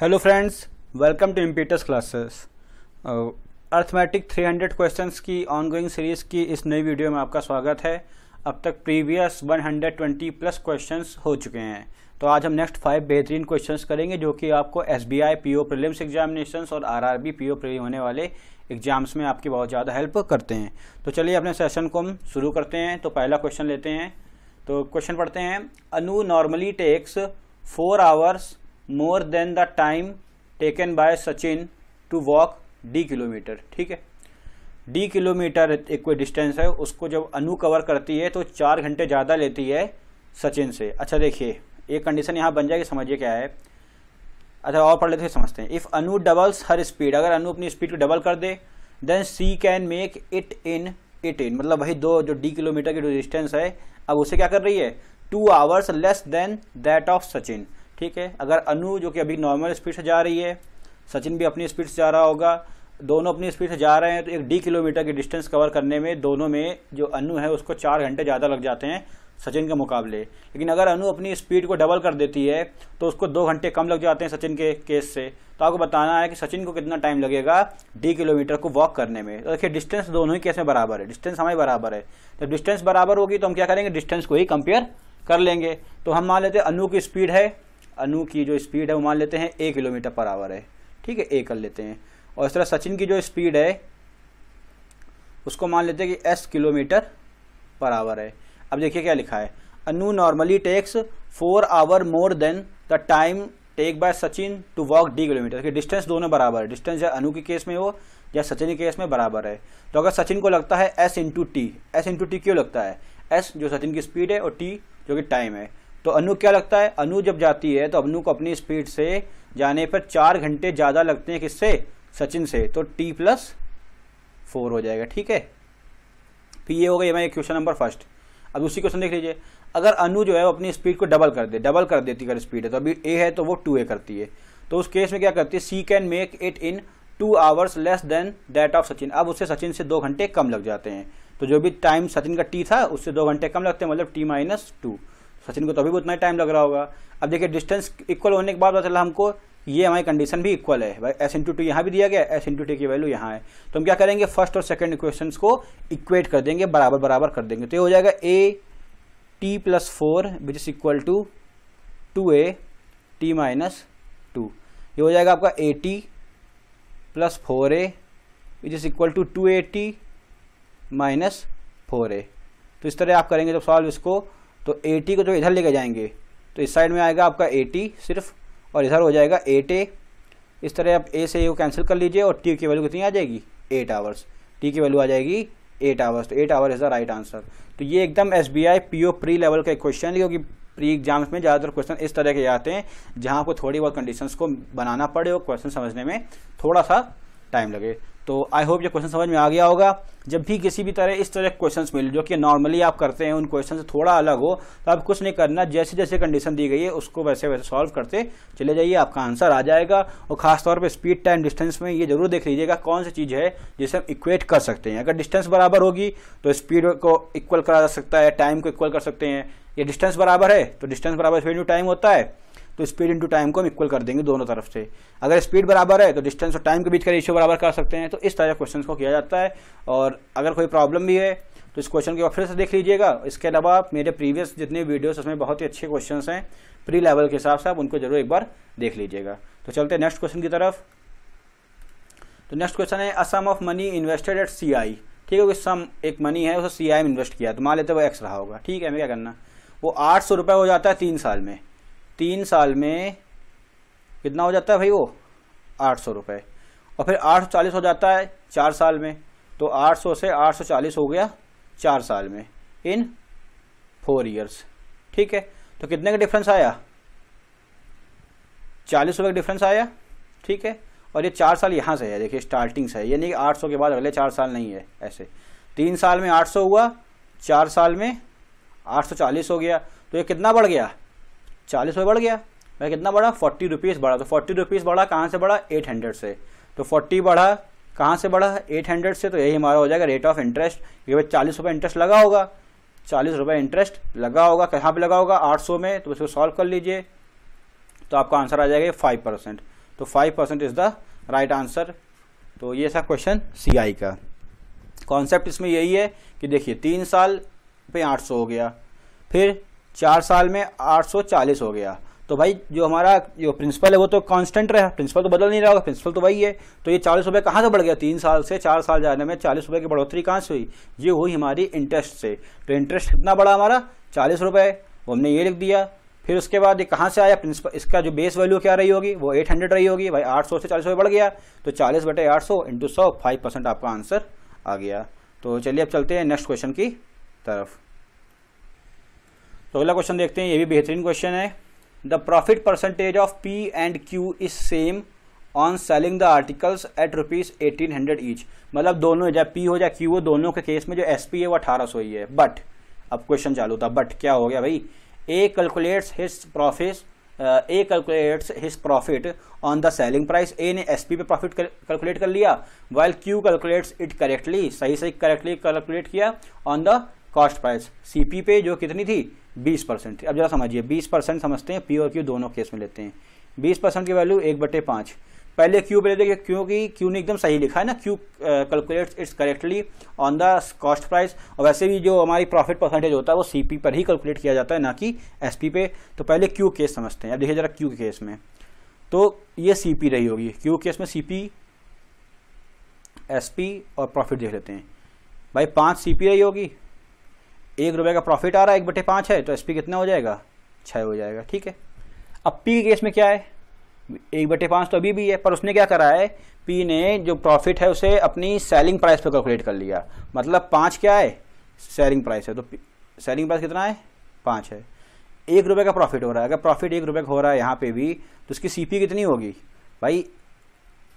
hello friends welcome to Impeters classes arithmetic 300 questions की ongoing series की इस नई वीडियो में आपका स्वागत है अब तक प्रीवियस 120 प्लस क्वेश्चंस हो चुके हैं तो आज हम नेक्स्ट फाइव बेहतरीन क्वेश्चंस करेंगे जो कि आपको S B I P O prelims examination और R R B P O होने वाले एग्जाम्स में आपकी बहुत ज़्यादा हेल्प करते हैं तो चलिए अपने सेशन को हम शुरू करते हैं तो पहला क्वेश्चन लेते हैं तो क्वेश्चन पढ़ते हैं Anu normally takes four hours more than the time taken by Sachin to walk D kilometre ठीक है डी किलोमीटर एक कोई डिस्टेंस है उसको जब अनु कवर करती है तो चार घंटे ज़्यादा लेती है सचिन से अच्छा देखिए एक कंडीशन यहाँ बन जाएगी समझिए क्या है अच्छा और पढ़ लेते हैं समझते हैं if Anu doubles her speed अगर अनु अपनी स्पीड को डबल कर दे then she can make it in it in मतलब वही दो जो डी किलोमीटर की जो डिस्टेंस है अब उसे क्या कर रही है two hours less than that of Sachin ठीक है अगर अनु जो कि अभी नॉर्मल स्पीड से जा रही है सचिन भी अपनी स्पीड से जा रहा होगा दोनों अपनी स्पीड से जा रहे हैं तो एक डी किलोमीटर की डिस्टेंस कवर करने में दोनों में जो अनु है उसको चार घंटे ज़्यादा लग जाते हैं सचिन के मुकाबले लेकिन अगर अनु अपनी स्पीड को डबल कर देती है तो उसको दो घंटे कम लग जाते हैं सचिन के केस से तो आपको बताना है कि सचिन को कितना टाइम लगेगा डी किलोमीटर को वॉक करने में तो देखिए डिस्टेंस दोनों ही केस में बराबर है डिस्टेंस हमारी बराबर है जब डिस्टेंस बराबर होगी तो हम क्या करेंगे डिस्टेंस को ही कंपेयर कर लेंगे तो हम मान लेते हैं अनु की स्पीड है अनु की जो स्पीड है वो मान लेते हैं ए किलोमीटर पर आवर है ठीक है ए कर लेते हैं और इस तरह सचिन की जो स्पीड है उसको मान लेते हैं कि एस किलोमीटर पर आवर है अब देखिए क्या लिखा है Anu normally takes four hour more than the time take by Sachin to walk D kilometre कि डिस्टेंस दोनों बराबर है डिस्टेंस या अनु के केस में हो या सचिन के केस में बराबर है तो अगर सचिन को लगता है S into T S into T क्यों लगता है एस जो सचिन की स्पीड है और टी जो कि टाइम है तो अनु क्या लगता है अनु जब जाती है तो अनु को अपनी स्पीड से जाने पर चार घंटे ज़्यादा लगते हैं किससे सचिन से तो टी प्लस फोर हो जाएगा ठीक है फिर ये हो गया हमारे क्वेश्चन नंबर फर्स्ट अब उसी क्वेश्चन देख लीजिए अगर अनु जो है वो अपनी स्पीड को डबल कर दे डबल कर देती अगर स्पीड है तो अभी ए है तो वो टू ए करती है तो उस केस में क्या करती है she can make it in two hours less than that of Sachin अब उससे सचिन से दो घंटे कम लग जाते हैं तो जो भी टाइम सचिन का टी था उससे दो घंटे कम लगते हैं मतलब टी माइनस टू सचिन को तो अभी भी उतना ही टाइम लग रहा होगा अब देखिए डिस्टेंस इक्वल होने के बाद पता चला हमको ये हमारी कंडीशन भी इक्वल है भाई एस इंटू टू यहाँ भी दिया गया एस इंटू टू की वैल्यू यहाँ है तो हम क्या करेंगे फर्स्ट और सेकंड इक्वेशन को इक्वेट कर देंगे बराबर बराबर कर देंगे तो ये हो जाएगा A T plus four which is equal to two A T minus two ये हो जाएगा आपका A T plus four A which is equal to two A T minus four A तो इस तरह आप करेंगे जब सॉल्व इसको तो एटी को जो इधर लेके जाएंगे तो इस साइड में आएगा आपका एटी सिर्फ और इधर हो जाएगा एट ए इस तरह आप ए से ए को कैंसिल कर लीजिए और टी की वैल्यू कितनी आ जाएगी एट आवर्स टी की वैल्यू आ जाएगी एट आवर्स तो eight hour is the right answer तो ये एकदम S B I P O pre level का एक क्वेश्चन है क्योंकि प्री एग्जाम्स में ज़्यादातर क्वेश्चन इस तरह के आते हैं जहाँ आपको थोड़ी बहुत कंडीशन को बनाना पड़े और क्वेश्चन समझने में थोड़ा सा टाइम लगे तो आई होप ये क्वेश्चन समझ में आ गया होगा जब भी किसी भी तरह इस तरह के क्वेश्चंस मिले जो कि नॉर्मली आप करते हैं उन क्वेश्चन से थोड़ा अलग हो तो आप कुछ नहीं करना जैसे जैसे कंडीशन दी गई है उसको वैसे वैसे सॉल्व करते चले जाइए आपका आंसर आ जाएगा और खासतौर पर स्पीड टाइम डिस्टेंस में ये जरूर देख लीजिएगा कौन सी चीज़ है जिसे हम इक्वेट कर सकते हैं अगर डिस्टेंस बराबर होगी तो स्पीड को इक्वल करा जा सकता है टाइम को इक्वल कर सकते हैं ये डिस्टेंस बराबर है तो डिस्टेंस बराबर स्पीड में टाइम होता है तो स्पीड इंटू टाइम को हम इक्वल कर देंगे दोनों तरफ से अगर स्पीड बराबर है तो डिस्टेंस और टाइम के बीच का रेशियो बराबर कर सकते हैं तो इस तरह के क्वेश्चन को किया जाता है और अगर कोई प्रॉब्लम भी है तो इस क्वेश्चन को फिर से देख लीजिएगा इसके अलावा मेरे प्रीवियस जितने वीडियोस उसमें बहुत ही अच्छे क्वेश्चन हैं प्री लेवल के हिसाब से आप उनको जरूर एक बार देख लीजिएगा तो चलते हैं नेक्स्ट क्वेश्चन की तरफ तो नेक्स्ट क्वेश्चन है a sum of money invested at C I ठीक है सम एक मनी है उसे सी आई में इन्वेस्ट किया तो मान लेते हैं वो एक्स रहा होगा ठीक है हमें क्या करना वो आठ सौ रुपये हो जाता है तीन साल में तीन साल में कितना हो जाता है भाई वो आठ सौ रुपये और फिर आठ सौ चालीस हो जाता है चार साल में तो आठ सौ से आठ सौ चालीस हो गया चार साल में इन फोर ईयर्स ठीक है तो कितने का डिफरेंस आया चालीस रुपये का डिफरेंस आया ठीक है और ये चार साल यहाँ से है देखिए स्टार्टिंग से है यानी कि आठ सौ के बाद अगले चार साल नहीं है ऐसे तीन साल में आठ सौ हुआ चार साल में आठ सौ चालीस हो गया तो ये कितना बढ़ गया चालीस में बढ़ गया भाई कितना बढ़ा फोर्टी रुपीज़ बढ़ा तो फोर्टी रुपीज़ बढ़ा कहाँ से बढ़ा एट हंड्रेड से तो फोर्टी बढ़ा कहाँ से बढ़ा एट हंड्रेड से तो यही हमारा हो जाएगा रेट ऑफ इंटरेस्ट ये भाई चालीस रुपये इंटरेस्ट लगा होगा चालीस रुपये इंटरेस्ट लगा होगा कहाँ पर लगा होगा आठ सौ में तो उसको सॉल्व कर लीजिए तो आपका आंसर आ जाएगा फाइव परसेंट तो five percent is the right answer तो ये सब क्वेश्चन सी आई का कॉन्सेप्ट इसमें यही है कि देखिए तीन साल पे आठ सौ हो गया फिर चार साल में 840 हो गया तो भाई जो हमारा जो प्रिंसिपल है वो तो कांस्टेंट रहा प्रिंसिपल तो बदल नहीं रहा होगा प्रिंसिपल तो वही है तो ये चालीस रुपये कहाँ से बढ़ गया तीन साल से चार साल जाने में चालीस रुपये की बढ़ोतरी कहाँ से हुई ये हुई हमारी इंटरेस्ट से तो इंटरेस्ट कितना बढ़ा हमारा चालीस रुपये वो तो हमने ये लिख दिया फिर उसके बाद ये कहाँ से आया प्रिंसिपल इसका जो बेस वैल्यू क्या रही होगी वो हंड्रेड रही होगी भाई सौ से चालीस रुपये बढ़ गया तो चालीस बटे आठ सौ इंटू सौ फाइव परसेंट आपका आंसर आ गया तो चलिए अब चलते हैं नेक्स्ट क्वेश्चन की तरफ तो अगला क्वेश्चन देखते हैं ये भी बेहतरीन क्वेश्चन है the profit percentage of P and Q is same on selling the articles at rupees eighteen hundred each मतलब दोनों जब पी हो या क्यू हो दोनों के केस में जो एस पी है वो अठारह सौ ही है बट अब क्वेश्चन चालू था बट क्या हो गया भाई A calculates his profit A calculates his profit on the selling price A ने एस पी पे प्रॉफिट कैलकुलेट कर लिया while Q calculates it correctly सही सही करेक्टली कैलकुलेट किया on the cost price C P पे जो कितनी थी बीस परसेंट अब जरा समझिए बीस परसेंट समझते हैं पी और क्यू दोनों केस में लेते हैं बीस परसेंट की वैल्यू एक बटे पाँच पहले क्यू पे लेते क्योंकि क्यू ने एकदम सही लिखा है ना Q calculates its correctly on the cost price और वैसे भी जो हमारी प्रॉफिट परसेंटेज होता है वो सीपी पर ही कैलकुलेट किया जाता है ना कि एसपी पे तो पहले क्यू केस समझते हैं अब देखिए जरा क्यू केस में तो ये सीपी रही होगी क्यू केस में सीपी एसपी और प्रॉफिट देख लेते हैं भाई पाँच सीपी रही होगी एक रुपये का प्रॉफिट आ रहा है एक बटे पाँच है तो एस कितना हो जाएगा छः हो जाएगा ठीक है अब पी के केस में क्या है एक बटे पाँच तो अभी भी है पर उसने क्या करा है पी ने जो प्रॉफिट है उसे अपनी सेलिंग प्राइस पर कैलकुलेट कर लिया मतलब पाँच क्या है सेलिंग प्राइस है तो सेलिंग प्राइस कितना है पाँच है एक रुपये का प्रॉफिट हो रहा है अगर प्रॉफिट एक रुपये का हो रहा है यहाँ पे भी तो उसकी सीपी कितनी होगी भाई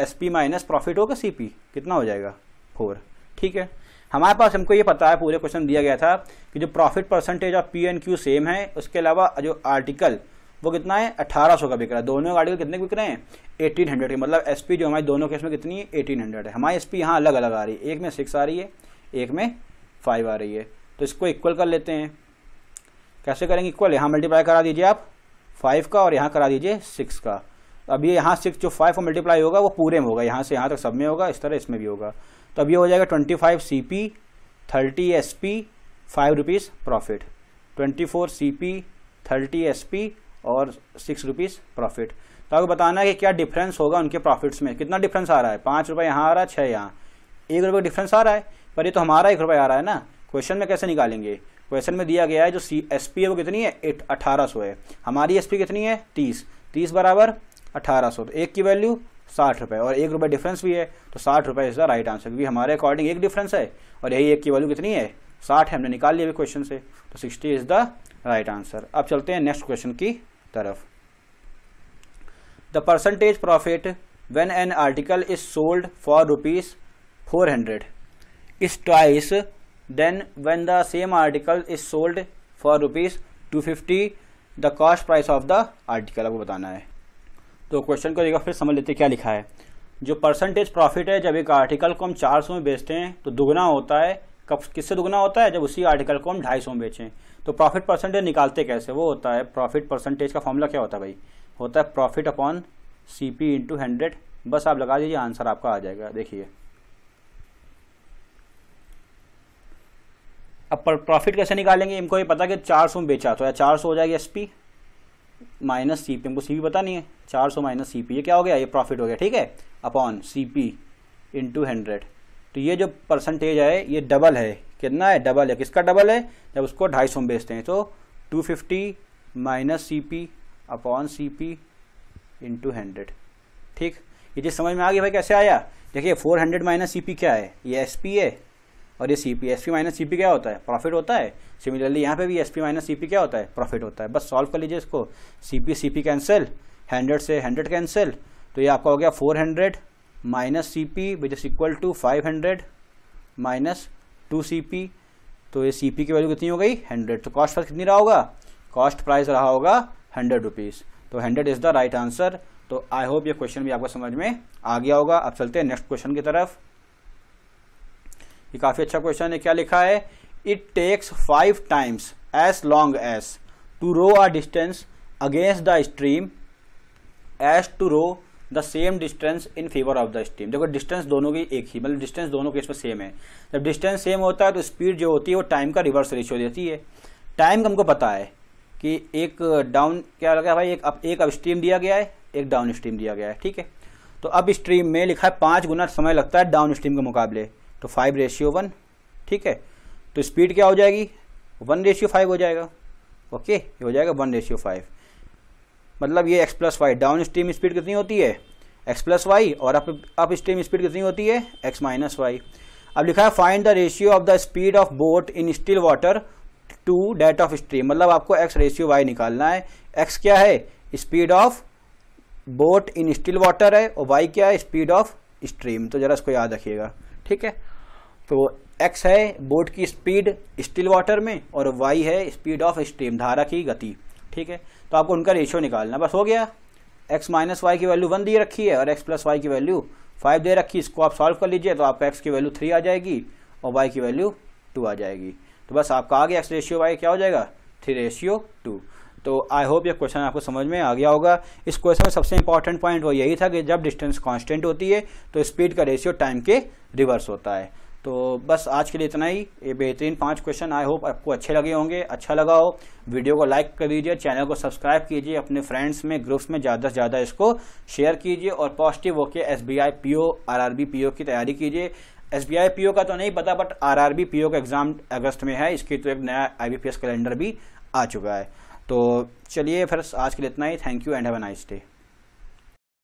एस पी माइनस प्रॉफिट होगा सीपी कितना हो जाएगा फोर ठीक है हमारे पास हमको ये पता है पूरे क्वेश्चन दिया गया था कि जो profit percentage of P and Q same है उसके अलावा जो आर्टिकल वो कितना है 1800 का बिक रहा है दोनों आर्टिकल कितने बिक रहे हैं 1800 के मतलब एसपी जो हमारी दोनों केस में कितनी है 1800 है हमारी एसपी यहाँ अलग अलग आ रही है एक में सिक्स आ रही है एक में फाइव आ रही है तो इसको इक्वल कर लेते हैं कैसे करेंगे इक्वल यहाँ मल्टीप्लाई करा दीजिए आप फाइव का और यहाँ करा दीजिए सिक्स का अब ये यहाँ सिक्स जो फाइव और मल्टीप्लाई होगा वो पूरे में होगा यहाँ से यहाँ तक सब में होगा इस तरह इसमें भी होगा तो अब ये हो जाएगा twenty five C P thirty S P five rupees profit twenty four C P thirty S P और सिक्स रुपीज़ प्रॉफिट तो आपको बताना है कि क्या डिफरेंस होगा उनके प्रॉफिट्स में कितना डिफरेंस आ रहा है पाँच रुपये यहाँ आ रहा है छः यहाँ एक रुपये का डिफरेंस आ रहा है पर ये तो हमारा एक रुपये आ रहा है ना क्वेश्चन में कैसे निकालेंगे क्वेश्चन में दिया गया है जो सी एस पी है वो कितनी है अठारह सौ है हमारी एस पी कितनी है तीस तीस बराबर अठारह सौ तो एक की वैल्यू साठ रुपए और एक रुपये डिफरेंस भी है तो साठ रुपये इज द राइट आंसर क्योंकि हमारे अकॉर्डिंग एक डिफरेंस है और यही एक की वैल्यू कितनी है साठ है हमने निकाल लिया क्वेश्चन से तो sixty is the right answer अब चलते हैं नेक्स्ट क्वेश्चन की तरफ the percentage profit when an article is sold for rupees four hundred is twice than when the same article is sold for rupees two fifty the cost price of the article आपको बताना है तो question को देखा फिर समझ लेते क्या लिखा है जो परसेंटेज प्रॉफिट है जब एक आर्टिकल को हम चार में बेचते हैं तो दुगना होता है कब किससे दुगना होता है जब उसी आर्टिकल को हम ढाई में बेचें तो प्रॉफिट परसेंटेज निकालते कैसे वो होता है प्रॉफिट परसेंटेज का फॉर्मूला क्या होता है भाई होता है profit upon C P into hundred बस आप लगा दीजिए आंसर आपका आ जाएगा देखिए अब प्रॉफिट कैसे निकालेंगे इनको ये पता कि चार सौ में बेचा तो या चार सौ हो जाएगी एसपी माइनस सी पी हमको सी पी पता नहीं है चार सौ माइनस सी पी ये क्या हो गया ये प्रॉफिट हो गया ठीक है upon C P to hundred तो ये जो परसेंटेज है ये डबल है कितना है डबल है किसका डबल है जब उसको ढाई सौ में बेचते हैं तो two fifty minus C P upon C P into hundred ठीक ये चीज़ समझ में आ गई भाई कैसे आया देखिए four hundred minus C P क्या है ये एस पी है और ये C P S P minus C P क्या होता है प्रॉफिट होता है सिमिलरली यहाँ पे भी S P minus C P क्या होता है प्रॉफिट होता है बस सॉल्व कर लीजिए इसको C P C P cancel hundred से हंड्रेड कैंसिल तो ये आपका हो गया four hundred minus C P which is equal to five hundred minus two C P तो ये सी पी की वैल्यू कितनी हो गई हंड्रेड तो कॉस्ट पर कितनी रहा होगा कॉस्ट प्राइस रहा होगा हंड्रेड रुपीज़ तो hundred is the right answer तो आई होप ये क्वेश्चन भी आपको समझ में आ गया होगा अब चलते हैं नेक्स्ट क्वेश्चन की तरफ ये काफी अच्छा क्वेश्चन है क्या लिखा है it takes five times as long as to row a distance against the stream as to row the same distance in favour of the stream देखो डिस्टेंस दोनों की एक ही मतलब डिस्टेंस दोनों के इसमें सेम है जब डिस्टेंस सेम होता है तो स्पीड जो होती है वो टाइम का रिवर्स रेशियो देती है टाइम का हमको पता है कि एक डाउन क्या लगा भाई एक अप एक अप स्ट्रीम दिया गया है एक डाउन स्ट्रीम दिया गया है ठीक है तो अब स्ट्रीम में लिखा है पाँच गुना समय लगता है डाउन स्ट्रीम के मुकाबले तो फाइव रेशियो वन ठीक है तो स्पीड क्या हो जाएगी वन रेशियो फाइव हो जाएगा ओके ये हो जाएगा वन रेशियो फाइव मतलब ये X plus Y downstream speed कितनी होती है एक्स प्लस वाई और अप स्ट्रीम स्पीड कितनी होती है एक्स माइनस वाई अब लिखा है find the ratio of the speed of boat in still water to that of stream मतलब आपको एक्स रेशियो वाई निकालना है एक्स क्या है speed of boat in still water है और वाई क्या है स्पीड ऑफ स्ट्रीम तो जरा इसको याद रखिएगा ठीक है तो एक्स है बोट की स्पीड स्टिल वाटर में और वाई है स्पीड ऑफ स्ट्रीम धारा की गति ठीक है तो आपको उनका रेशियो निकालना बस हो गया एक्स माइनस वाई की वैल्यू वन दे रखी है और एक्स प्लस वाई की वैल्यू फाइव दे रखी है इसको आप सॉल्व कर लीजिए तो आपका एक्स की वैल्यू थ्री आ जाएगी और वाई की वैल्यू टू आ जाएगी तो बस आपका आ गया एक्स रेशियो वाई क्या हो जाएगा थ्री रेशियो टू तो आई होप ये क्वेश्चन आपको समझ में आ गया होगा इस क्वेश्चन में सबसे इंपॉर्टेंट पॉइंट वो यही था कि जब डिस्टेंस कांस्टेंट होती है तो स्पीड का रेशियो टाइम के रिवर्स होता है तो बस आज के लिए इतना ही ये बेहतरीन पांच क्वेश्चन आई होप आपको अच्छे लगे होंगे अच्छा लगा हो वीडियो को लाइक कर दीजिए चैनल को सब्सक्राइब कीजिए अपने फ्रेंड्स में ग्रुप्स में ज़्यादा से ज़्यादा इसको शेयर कीजिए और पॉजिटिव होकर S B I P O R R B P O की तैयारी कीजिए S B I P O का तो नहीं पता but R R B P O का एग्ज़ाम अगस्त में है इसकी तो एक नया I B P S calendar भी आ चुका है तो चलिए फिर आज के लिए इतना ही thank you and have a nice day